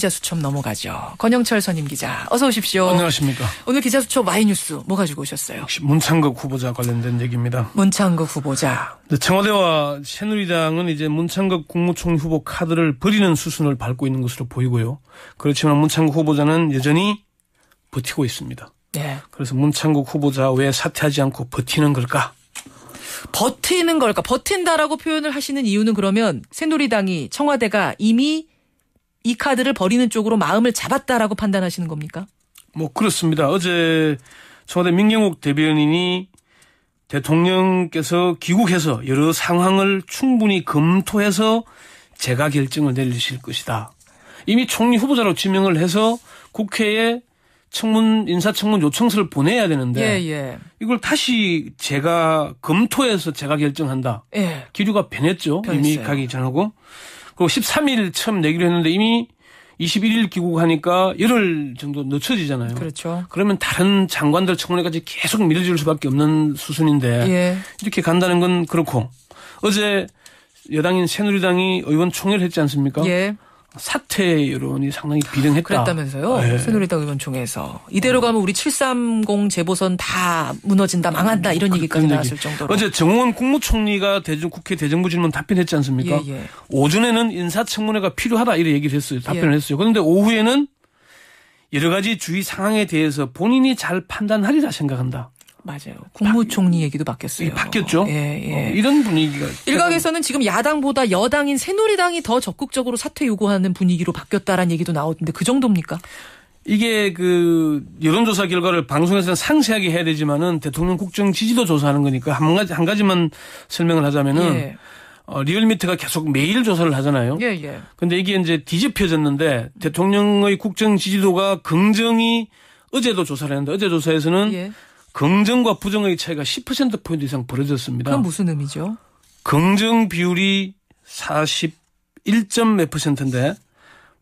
기자 수첩 넘어가죠. 권영철 선임 기자, 어서 오십시오. 안녕하십니까. 오늘 기자 수첩 마이뉴스 뭐 가지고 오셨어요? 역시 문창극 후보자 관련된 얘기입니다. 문창극 후보자. 네, 청와대와 새누리당은 이제 문창극 국무총 후보 카드를 버리는 수순을 밟고 있는 것으로 보이고요. 그렇지만 문창극 후보자는 여전히 버티고 있습니다. 네. 그래서 문창국 후보자 왜 사퇴하지 않고 버티는 걸까? 버티는 걸까? 버틴다라고 표현을 하시는 이유는 그러면 새누리당이 청와대가 이미 이 카드를 버리는 쪽으로 마음을 잡았다라고 판단하시는 겁니까? 뭐 그렇습니다. 어제 청와대 민경욱 대변인이 대통령께서 귀국해서 여러 상황을 충분히 검토해서 제가 결정을 내리실 것이다. 이미 총리 후보자로 지명을 해서 국회에 청문 인사청문 요청서를 보내야 되는데 예, 예. 이걸 다시 제가 검토해서 제가 결정한다. 예. 기류가 변했죠. 변했어요. 이미 가기 전하고 그 13일 처음 내기로 했는데 이미 21일 귀국하니까 열흘 정도 늦춰지잖아요. 그렇죠. 그러면 다른 장관들 청문회까지 계속 밀어줄 수밖에 없는 수순인데 예. 이렇게 간다는 건 그렇고 어제 여당인 새누리당이 의원 총회를 했지 않습니까? 예. 사퇴 여론이 상당히 비등했다. 그랬다면서요. 네. 새누리당 의원총회에서. 이대로 음. 가면 우리 730 재보선 다 무너진다, 망한다 이런 음, 얘기까지 얘기. 나왔을 정도로. 어제 정홍원 국무총리가 대중 국회 대정부 질문 답변했지 않습니까? 예, 예. 오전에는 인사청문회가 필요하다 이런 얘기를 했어요. 답변을 예. 했어요. 그런데 오후에는 여러 가지 주의 상황에 대해서 본인이 잘 판단하리라 생각한다. 맞아요. 국무총리 얘기도 바뀌었어요. 바뀌었죠. 예, 예. 어, 이런 분위기가 일각에서는 지금 야당보다 여당인 새누리당이 더 적극적으로 사퇴 요구하는 분위기로 바뀌었다라는 얘기도 나오는데그 정도입니까? 이게 그 여론조사 결과를 방송에서는 상세하게 해야 되지만은 대통령 국정 지지도 조사하는 거니까 한 가지 한 가지만 설명을 하자면은 예. 어, 리얼미터가 계속 매일 조사를 하잖아요. 예, 예. 근데 이게 이제 뒤집혀졌는데 대통령의 국정 지지도가 긍정이 어제도 조사를 했는데 어제 조사에서는 예. 긍정과 부정의 차이가 10%포인트 이상 벌어졌습니다. 그럼 무슨 의미죠? 긍정 비율이 41점 몇 퍼센트인데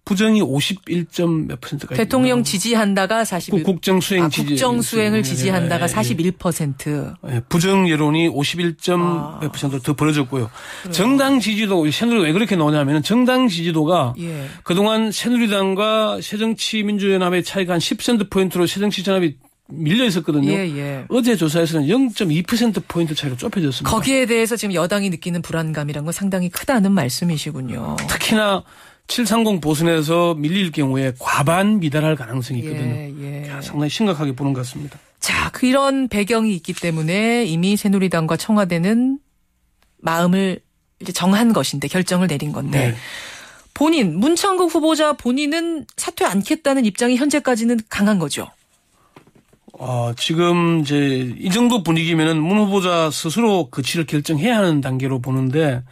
부정이 51점 몇 퍼센트가 대통령 있구나. 지지한다가 41 국정 수행 아, 지지 국정 수행을 지지한다가 예, 41%. 예. 예, 부정 여론이 51점 아. 몇 퍼센트 더 벌어졌고요. 그래요. 정당 지지도 새누리왜 그렇게 나오냐면 정당 지지도가 예. 그동안 새누리당과 새정치민주연합의 차이가 한 10% 포인트로 새정치연합이 밀려 있었거든요. 예, 예. 어제 조사에서는 0.2% 포인트 차이로 좁혀졌습니다. 거기에 대해서 지금 여당이 느끼는 불안감이란 건 상당히 크다는 말씀이시군요. 특히나 730 보선에서 밀릴 경우에 과반 미달할 가능성이 있거든요. 예, 예, 야, 상당히 심각하게 보는 것 같습니다. 자, 그런 배경이 있기 때문에 이미 새누리당과 청와대는 마음을 이제 정한 것인데 결정을 내린 건데 네. 본인 문창국 후보자 본인은 사퇴 않겠다는 입장이 현재까지는 강한 거죠. 어, 지금 이제 이 정도 분위기면은 문 후보자 스스로 그치를 결정해야 하는 단계로 보는데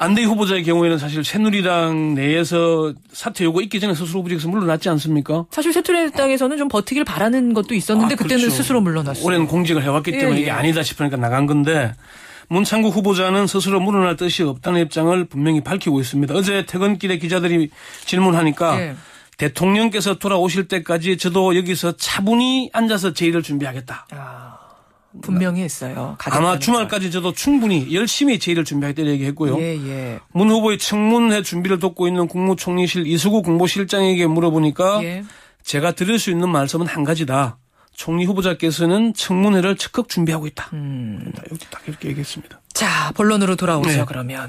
안대희 후보자의 경우에는 사실 새누리당 내에서 사퇴 요구 있기 전에 스스로 부직에서 물러났지 않습니까? 사실 새누리당에서는 좀 버티길 바라는 것도 있었는데 아, 그렇죠. 그때는 스스로 물러났어요. 올해는 공직을 해왔기 예, 때문에 이게 예. 아니다 싶으니까 나간 건데 문창국 후보자는 스스로 물러날 뜻이 없다는 입장을 분명히 밝히고 있습니다. 어제 퇴근길에 기자들이 질문하니까 예. 대통령께서 돌아오실 때까지 저도 여기서 차분히 앉아서 제의를 준비하겠다. 아, 분명히 했어요. 아마 주말까지 걸. 저도 충분히 열심히 제의를 준비하겠다 얘기했고요. 예, 예. 문 후보의 청문회 준비를 돕고 있는 국무총리실 이수구 공보실장에게 물어보니까 예. 제가 들을 수 있는 말씀은 한 가지다. 총리 후보자께서는 청문회를 적극 준비하고 있다. 음. 딱 이렇게 얘기했습니다. 자, 본론으로 돌아오죠, 네. 그러면.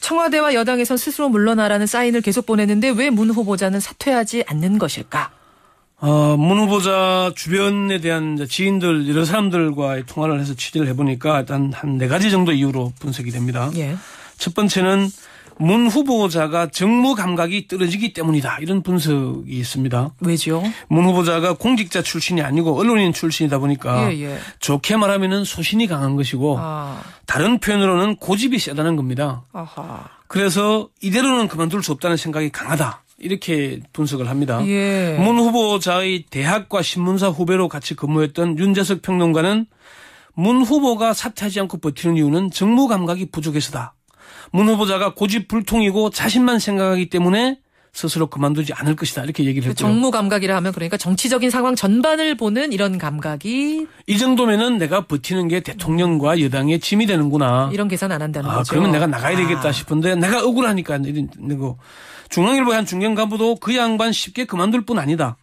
청와대와 여당에선 스스로 물러나라는 사인을 계속 보냈는데왜 문 후보자는 사퇴하지 않는 것일까? 어, 문 후보자 주변에 대한 지인들, 이런 사람들과의 통화를 해서 취재를 해보니까 일단 한 네 가지 정도 이유로 분석이 됩니다. 예. 첫 번째는 문 후보자가 정무 감각이 떨어지기 때문이다. 이런 분석이 있습니다. 왜죠? 문 후보자가 공직자 출신이 아니고 언론인 출신이다 보니까 예, 예. 좋게 말하면은 소신이 강한 것이고 아. 다른 표현으로는 고집이 세다는 겁니다. 아하. 그래서 이대로는 그만둘 수 없다는 생각이 강하다. 이렇게 분석을 합니다. 예. 문 후보자의 대학과 신문사 후배로 같이 근무했던 윤재석 평론가는 문 후보가 사퇴하지 않고 버티는 이유는 정무 감각이 부족해서다. 문 후보자가 고집불통이고 자신만 생각하기 때문에 스스로 그만두지 않을 것이다 이렇게 얘기를 그 했고요. 정무 감각이라 하면 그러니까 정치적인 상황 전반을 보는 이런 감각이 이 정도면은 내가 버티는 게 대통령과 여당의 짐이 되는구나. 이런 계산 안 한다는 아, 거죠. 그러면 내가 나가야 아. 되겠다 아. 싶은데 내가 억울하니까 이런 거 그 중앙일보 의한 중견 간부도 그 양반 쉽게 그만둘 뿐 아니다.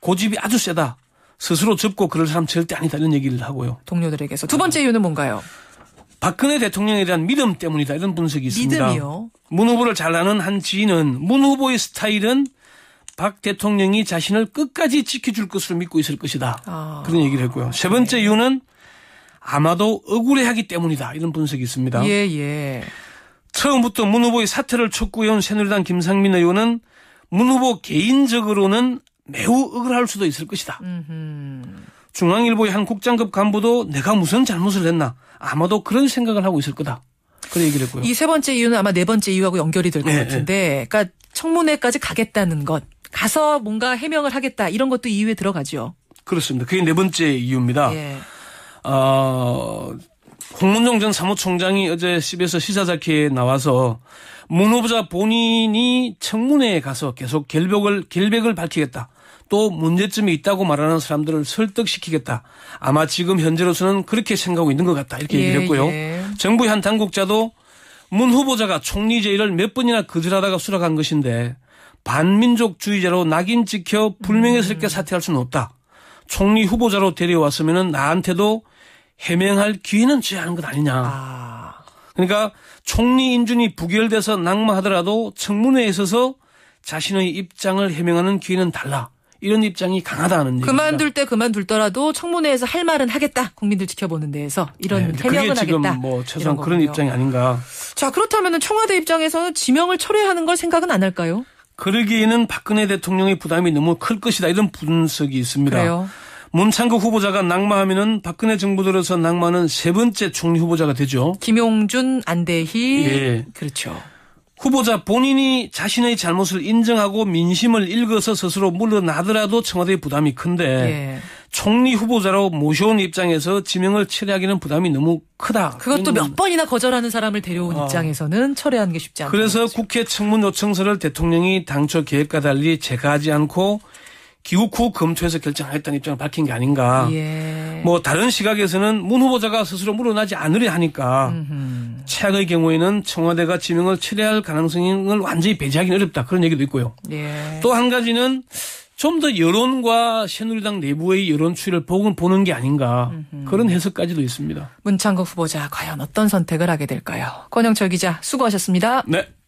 고집이 아주 세다. 스스로 접고 그럴 사람 절대 아니다 이런 얘기를 하고요. 동료들에게서 두 번째 이유는 뭔가요? 박근혜 대통령에 대한 믿음 때문이다 이런 분석이 있습니다. 믿음이요? 문 후보를 잘 아는 한 지인은 문 후보의 스타일은 박 대통령이 자신을 끝까지 지켜줄 것으로 믿고 있을 것이다. 아, 그런 얘기를 했고요. 세 번째 네. 이유는 아마도 억울해하기 때문이다 이런 분석이 있습니다. 예 예. 처음부터 문 후보의 사퇴를 촉구해온 새누리당 김상민 의원은 문 후보 개인적으로는 매우 억울할 수도 있을 것이다. 음흠. 중앙일보의 한 국장급 간부도 내가 무슨 잘못을 했나 아마도 그런 생각을 하고 있을 거다. 그런 얘기를 했고요. 이 세 번째 이유는 아마 네 번째 이유하고 연결이 될것 네, 같은데, 네. 그러니까 청문회까지 가겠다는 것, 가서 뭔가 해명을 하겠다 이런 것도 이유에 들어가죠. 그렇습니다. 그게 네 번째 이유입니다. 예. 어, 홍문종 전 사무총장이 어제 CBS 시사자키에 나와서 문 후보자 본인이 청문회에 가서 계속 결벽을, 결백을 밝히겠다. 또 문제점이 있다고 말하는 사람들을 설득시키겠다. 아마 지금 현재로서는 그렇게 생각하고 있는 것 같다. 이렇게 예, 얘기를 했고요. 예. 정부의 한 당국자도 문 후보자가 총리 제의를 몇 번이나 거절하다가 수락한 것인데 반민족주의자로 낙인 찍혀 불명예스럽게 음. 사퇴할 수는 없다. 총리 후보자로 데려왔으면 나한테도 해명할 기회는 제한한 것 아니냐. 아. 그러니까 총리 인준이 부결돼서 낙마하더라도 청문회에 있어서 자신의 입장을 해명하는 기회는 달라. 이런 입장이 강하다는 얘기 그만둘 때 그만둘더라도 청문회에서 할 말은 하겠다. 국민들 지켜보는 데에서 이런 네, 해명은 지금 하겠다. 뭐 최소한 그런 거군요. 입장이 아닌가. 자 그렇다면 청와대 입장에서는 지명을 철회하는 걸 생각은 안 할까요? 그러기에는 박근혜 대통령의 부담이 너무 클 것이다 이런 분석이 있습니다. 그래요. 문창국 후보자가 낙마하면은 박근혜 정부 들어서 낙마는 세 번째 총리 후보자가 되죠. 김용준, 안대희. 예. 그렇죠. 후보자 본인이 자신의 잘못을 인정하고 민심을 읽어서 스스로 물러나더라도 청와대의 부담이 큰데 예. 총리 후보자로 모셔온 입장에서 지명을 철회하기는 부담이 너무 크다. 그것도 음. 몇 번이나 거절하는 사람을 데려온 어. 입장에서는 철회하는 게 쉽지 않다. 그래서 국회 청문 요청서를 대통령이 당초 계획과 달리 제거하지 않고 귀국 후 검토해서 결정을 했다는 입장을 밝힌 게 아닌가. 예. 뭐 다른 시각에서는 문 후보자가 스스로 물러나지 않으려 하니까 음흠. 최악의 경우에는 청와대가 지명을 철회할 가능성을 완전히 배제하기는 어렵다 그런 얘기도 있고요. 예. 또 한 가지는 좀 더 여론과 새누리당 내부의 여론 추이를 보 보는 게 아닌가 음흠. 그런 해석까지도 있습니다. 문창국 후보자 과연 어떤 선택을 하게 될까요? 권영철 기자 수고하셨습니다. 네.